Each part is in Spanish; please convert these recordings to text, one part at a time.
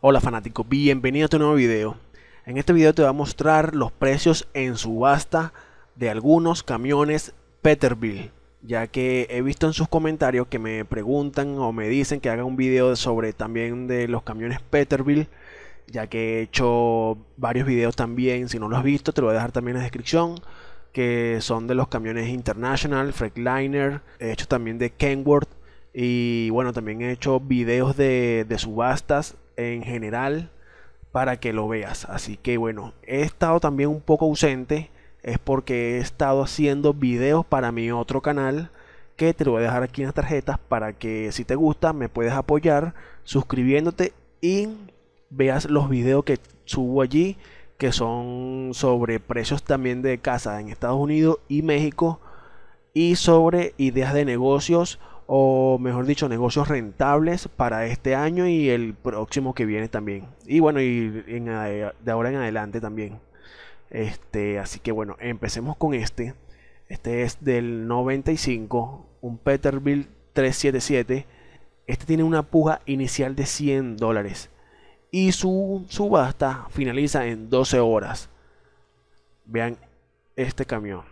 Hola fanáticos, bienvenido a tu nuevo video. En este video te voy a mostrar los precios en subasta de algunos camiones Peterville ya que he visto en sus comentarios que me preguntan o me dicen que haga un video sobre también de los camiones Peterville ya que he hecho varios videos también, si no lo has visto te lo voy a dejar también en la descripción, que son de los camiones International, Freightliner, he hecho también de Kenworth y bueno, también he hecho videos de subastas en general para que lo veas. Así que bueno, he estado también un poco ausente. Es porque he estado haciendo videos para mi otro canal que te lo voy a dejar aquí en las tarjetas para que si te gusta me puedes apoyar suscribiéndote y veas los videos que subo allí que son sobre precios también de casa en Estados Unidos y México y sobre ideas de negocios o mejor dicho, negocios rentables para este año y el próximo que viene también. Y bueno, y de ahora en adelante también. Este, así que bueno, empecemos con este. Este es del 95, un Peterbilt 377. Este tiene una puja inicial de 100 dólares y su subasta finaliza en 12 horas. Vean este camión.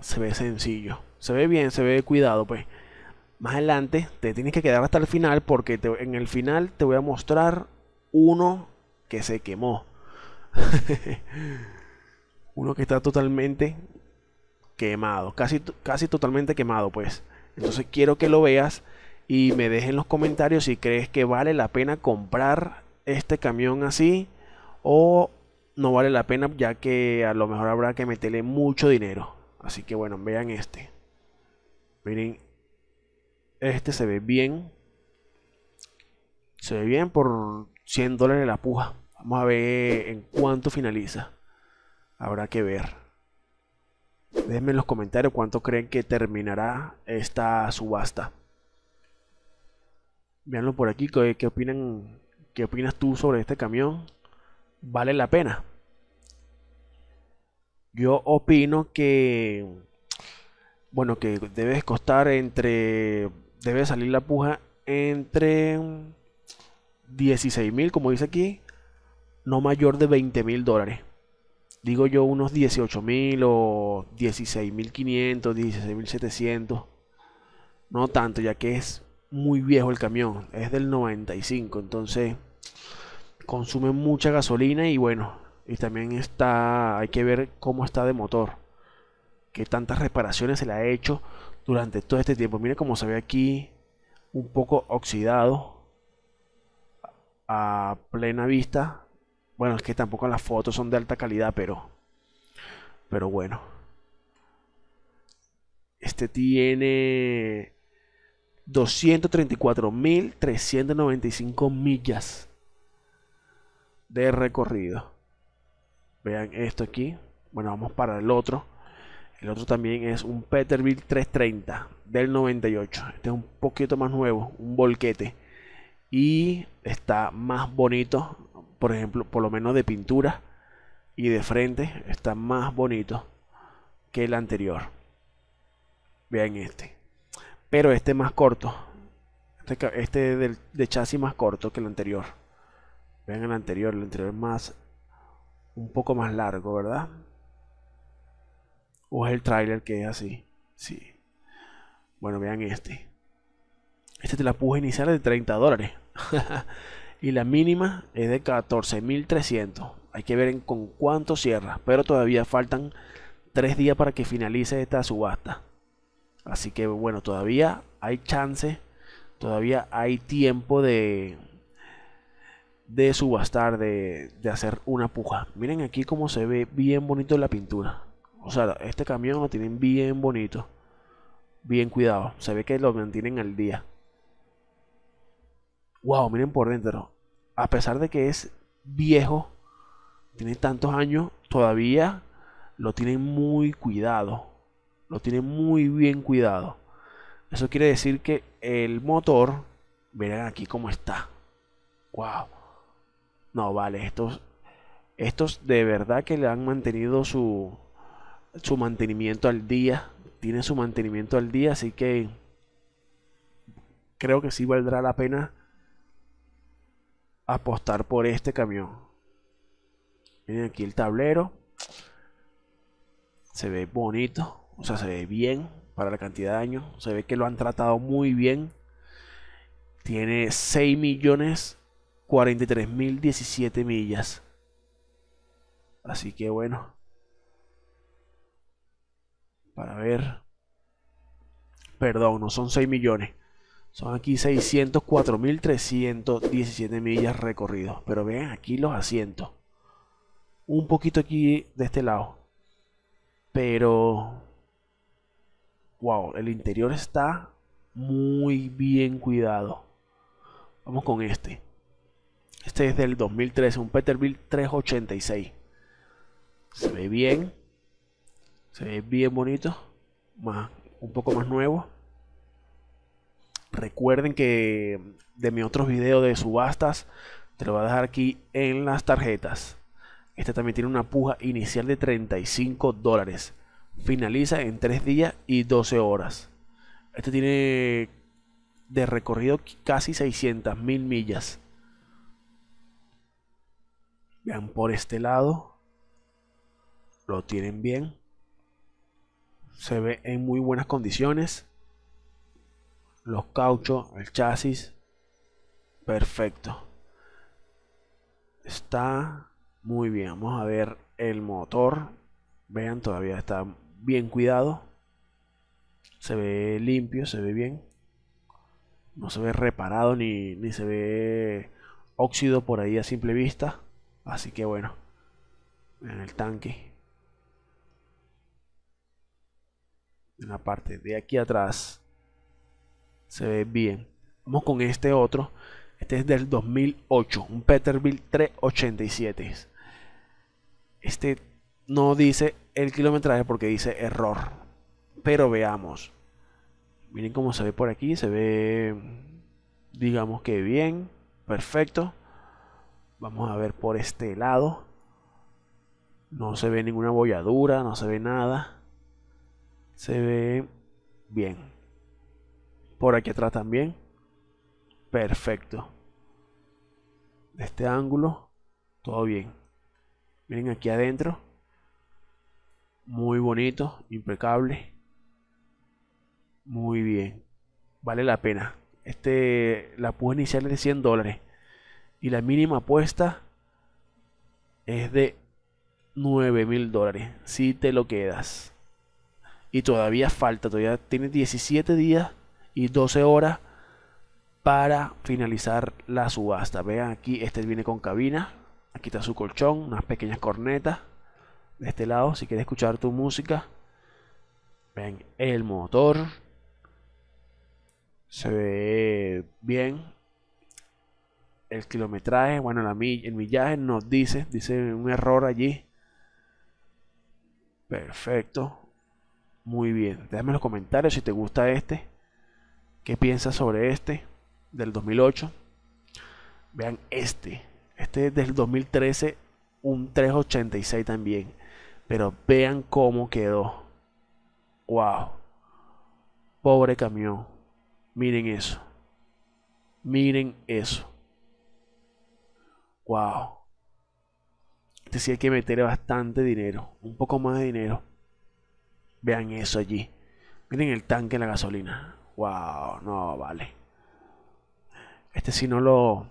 Se ve sencillo. Se ve bien, se ve cuidado, pues más adelante te tienes que quedar hasta el final porque en el final te voy a mostrar uno que se quemó. uno que está totalmente quemado, casi, casi totalmente quemado pues. Entonces quiero que lo veas y me dejes en los comentarios si crees que vale la pena comprar este camión así o no vale la pena ya que a lo mejor habrá que meterle mucho dinero. Así que bueno, vean este. Miren este se ve bien. Se ve bien por 100 dólares la puja. Vamos a ver en cuánto finaliza. Habrá que ver. Déjenme en los comentarios cuánto creen que terminará esta subasta. Veanlo por aquí, ¿qué, opinan, ¿qué opinas tú sobre este camión? ¿Vale la pena? Yo opino que, bueno, que debes costar entre debe salir la puja entre 16 mil, como dice aquí, no mayor de 20 mil dólares. Digo yo unos 18 mil o 16.500 mil No tanto, ya que es muy viejo el camión, es del 95, entonces consume mucha gasolina y bueno, y también está, hay que ver cómo está de motor, qué tantas reparaciones se le ha hecho, durante todo este tiempo. Miren cómo se ve aquí un poco oxidado a plena vista. Bueno, es que tampoco las fotos son de alta calidad, pero pero bueno. Este tiene 234.395 millas de recorrido. Vean esto aquí. Bueno, vamos para el otro. El otro también es un Peterbilt 330 del 98. Este es un poquito más nuevo, un volquete. Y está más bonito, por ejemplo, por lo menos de pintura y de frente, está más bonito que el anterior. Vean este. Pero este es más corto. Este, este de, chasis más corto que el anterior. Vean el anterior, el anterior es más un poco más largo, ¿verdad? O es el tráiler que es así. Sí. Bueno, vean este. Este te la puja inicial de 30 dólares. y la mínima es de 14.300. Hay que ver con cuánto cierra. Pero todavía faltan 3 días para que finalice esta subasta. Así que bueno, todavía hay chance. Todavía hay tiempo de, de subastar, de, de hacer una puja. Miren aquí cómo se ve bien bonito la pintura. O sea, este camión lo tienen bien bonito. Bien cuidado. Se ve que lo mantienen al día. Wow, miren por dentro. A pesar de que es viejo, tiene tantos años, todavía lo tienen muy cuidado. Lo tienen muy bien cuidado. Eso quiere decir que el motor, verán aquí cómo está. Wow. No, vale, estos, estos de verdad que le han mantenido su, su mantenimiento al día. Tiene su mantenimiento al día, así que creo que sí valdrá la pena apostar por este camión. Miren aquí el tablero. Se ve bonito, o sea, se ve bien para la cantidad de años. Se ve que lo han tratado muy bien. Tiene 6 millones 43 mil 17 millas. Así que bueno, para ver. Perdón, no son 6 millones. Son aquí 604.317 millas recorridos. Pero vean aquí los asientos. Un poquito aquí de este lado. Pero... Wow, el interior está muy bien cuidado. Vamos con este. Este es del 2013, un Peterbilt 386. Se ve bien. Se ve bien bonito. Más, un poco más nuevo. Recuerden que de mi otro video de subastas, te lo voy a dejar aquí en las tarjetas. Este también tiene una puja inicial de 35 dólares. Finaliza en 3 días y 12 horas. Este tiene de recorrido casi 600 mil millas. Vean por este lado. Lo tienen bien se ve en muy buenas condiciones. Los cauchos, el chasis, perfecto. Está muy bien. Vamos a ver el motor. Vean, todavía está bien cuidado. Se ve limpio, se ve bien. No se ve reparado ni, se ve óxido por ahí a simple vista. Así que bueno, en el tanque en la parte de aquí atrás se ve bien vamos con este otro este es del 2008 un Peterbilt 387 este no dice el kilometraje porque dice error pero veamos miren cómo se ve por aquí se ve digamos que bien perfecto vamos a ver por este lado no se ve ninguna bolladura no se ve nada se ve bien. Por aquí atrás también. Perfecto. De este ángulo, todo bien. Miren aquí adentro. Muy bonito, impecable. Muy bien. Vale la pena. Este, la pude iniciar es de 100 dólares. Y la mínima apuesta es de 9 mil dólares. Si te lo quedas y todavía falta, todavía tiene 17 días y 12 horas para finalizar la subasta. Vean aquí, este viene con cabina, aquí está su colchón, unas pequeñas cornetas de este lado, si quieres escuchar tu música. Ven el motor, se ve bien. El kilometraje, bueno, el millaje nos dice, dice un error allí. Perfecto. Muy bien, déjame en los comentarios si te gusta este, qué piensas sobre este del 2008. Vean este, este es del 2013, un 386 también, pero vean cómo quedó. ¡Wow! Pobre camión, miren eso, miren eso. ¡Wow! Este sí hay que meter bastante dinero, un poco más de dinero. Vean eso allí. Miren el tanque, la gasolina. Wow, no vale. Este si no lo...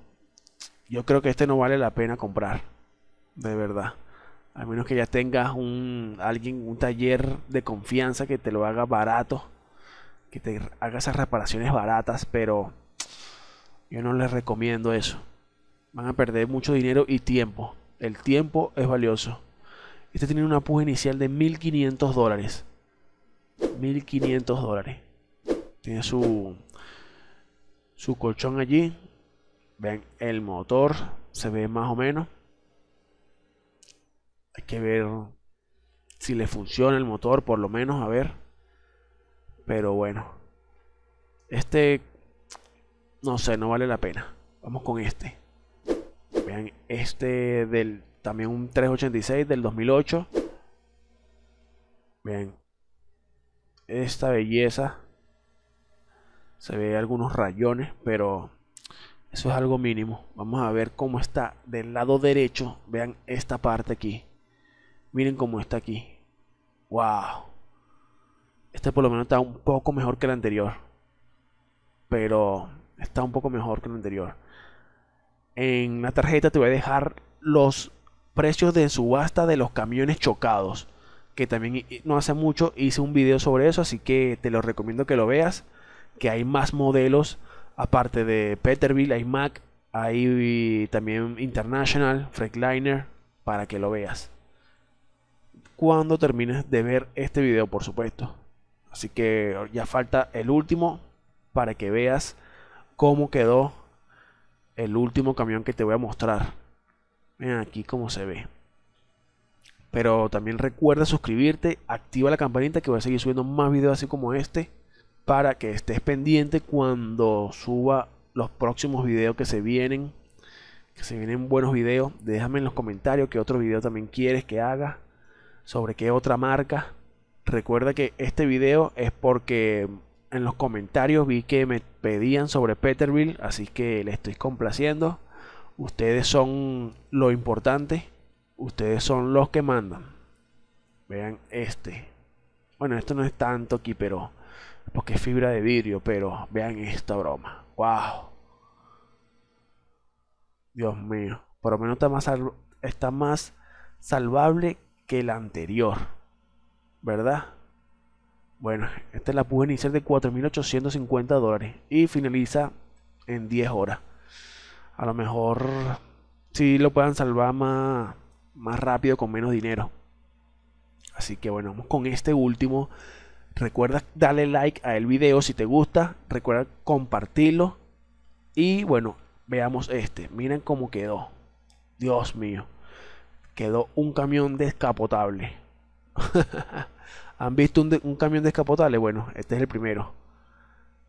Yo creo que este no vale la pena comprar. De verdad. A menos que ya tengas un alguien, un taller de confianza que te lo haga barato. Que te haga esas reparaciones baratas. Pero yo no les recomiendo eso. Van a perder mucho dinero y tiempo. El tiempo es valioso. Este tiene una puja inicial de 1500 dólares. 1500 dólares. Tiene su, su colchón allí. ven el motor, se ve más o menos. Hay que ver si le funciona el motor, por lo menos, a ver. Pero bueno, este no sé, no vale la pena. Vamos con este. Vean, este del también un 386 del 2008. Vean, esta belleza. Se ve algunos rayones, pero eso es algo mínimo. Vamos a ver cómo está del lado derecho. Vean esta parte aquí. Miren cómo está aquí. ¡Wow! Este por lo menos está un poco mejor que el anterior. Pero está un poco mejor que el anterior. En la tarjeta te voy a dejar los precios de subasta de los camiones chocados que también no hace mucho hice un video sobre eso, así que te lo recomiendo que lo veas, que hay más modelos aparte de Peterbilt, hay Mac, hay también International, Freightliner, para que lo veas. Cuando termines de ver este video, por supuesto. Así que ya falta el último para que veas cómo quedó el último camión que te voy a mostrar. Miren aquí cómo se ve. Pero también recuerda suscribirte, activa la campanita que voy a seguir subiendo más videos así como este para que estés pendiente cuando suba los próximos videos que se vienen. Que se vienen buenos videos. Déjame en los comentarios qué otro video también quieres que haga. Sobre qué otra marca. Recuerda que este video es porque en los comentarios vi que me pedían sobre Peterville. Así que le estoy complaciendo. Ustedes son lo importante ustedes son los que mandan. Vean este. Bueno, esto no es tanto aquí, pero... Porque es fibra de vidrio, pero vean esta broma. ¡Wow! Dios mío. Por lo menos está más, está más salvable que la anterior. ¿Verdad? Bueno, esta la pude iniciar de 4.850 dólares. Y finaliza en 10 horas. A lo mejor... Si sí lo puedan salvar más más rápido con menos dinero. Así que bueno, vamos con este último. Recuerda darle like al video si te gusta. Recuerda compartirlo. Y bueno, veamos este. Miren cómo quedó. Dios mío. Quedó un camión descapotable. ¿Han visto un, un camión descapotable? Bueno, este es el primero.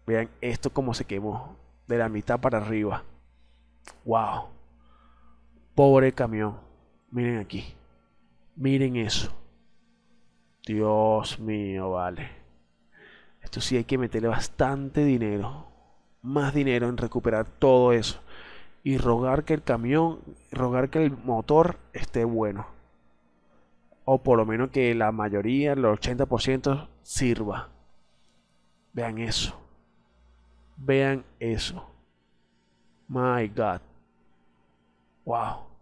Vean esto cómo se quemó. De la mitad para arriba. ¡Wow! Pobre camión. Miren aquí. Miren eso. Dios mío, vale. Esto sí hay que meterle bastante dinero. Más dinero en recuperar todo eso. Y rogar que el camión, rogar que el motor esté bueno. O por lo menos que la mayoría, el 80% sirva. Vean eso. Vean eso. My God. Wow.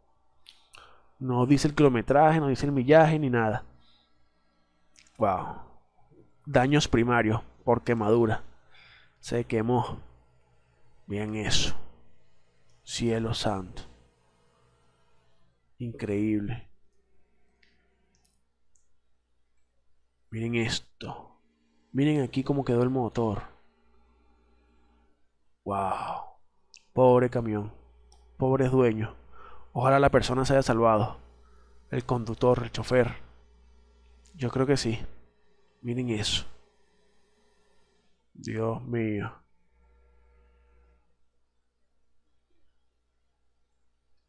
No dice el kilometraje, no dice el millaje ni nada. Wow. Daños primarios por quemadura. Se quemó. Miren eso. Cielo santo. Increíble. Miren esto. Miren aquí cómo quedó el motor. Wow. Pobre camión. Pobre dueño. Ojalá la persona se haya salvado. El conductor, el chofer. Yo creo que sí. Miren eso. Dios mío.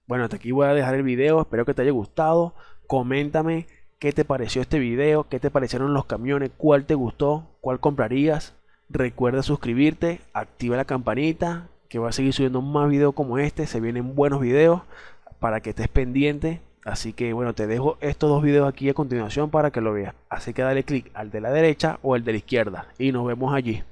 Bueno, hasta aquí voy a dejar el video. Espero que te haya gustado. Coméntame qué te pareció este video, qué te parecieron los camiones, cuál te gustó, cuál comprarías. Recuerda suscribirte, activa la campanita, que va a seguir subiendo más videos como este. Se vienen buenos videos para que estés pendiente. Así que bueno, te dejo estos dos videos aquí a continuación para que lo veas. Así que dale click al de la derecha o al de la izquierda y nos vemos allí.